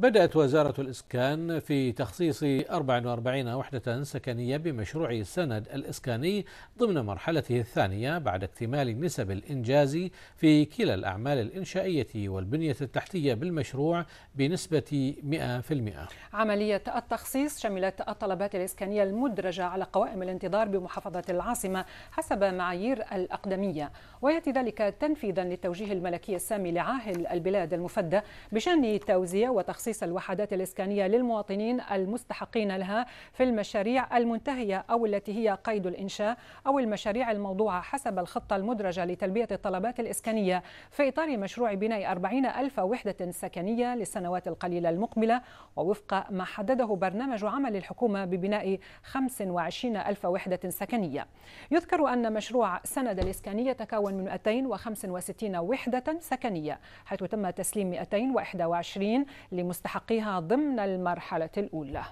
بدأت وزارة الإسكان في تخصيص 44 وحدة سكنية بمشروع سند الإسكاني ضمن مرحلته الثانية بعد اكتمال نسب الإنجاز في كلا الأعمال الإنشائية والبنية التحتية بالمشروع بنسبة 100%. عملية التخصيص شملت الطلبات الإسكانية المدرجة على قوائم الانتظار بمحافظة العاصمة حسب معايير الأقدمية ويأتي ذلك تنفيذا للتوجيه الملكي السامي لعاهل البلاد المفدى بشأن توزيع وتخصيص تخصيص الوحدات الإسكانية للمواطنين المستحقين لها في المشاريع المنتهية أو التي هي قيد الإنشاء أو المشاريع الموضوعة حسب الخطة المدرجة لتلبية الطلبات الإسكانية في إطار مشروع بناء 40 ألف وحدة سكنية للسنوات القليلة المقبلة ووفق ما حدده برنامج عمل الحكومة ببناء 25 ألف وحدة سكنية يذكر أن مشروع سند الإسكانية تكون من 265 وحدة سكنية حيث تم تسليم 221 لم لمستحقيها ضمن المرحلة الأولى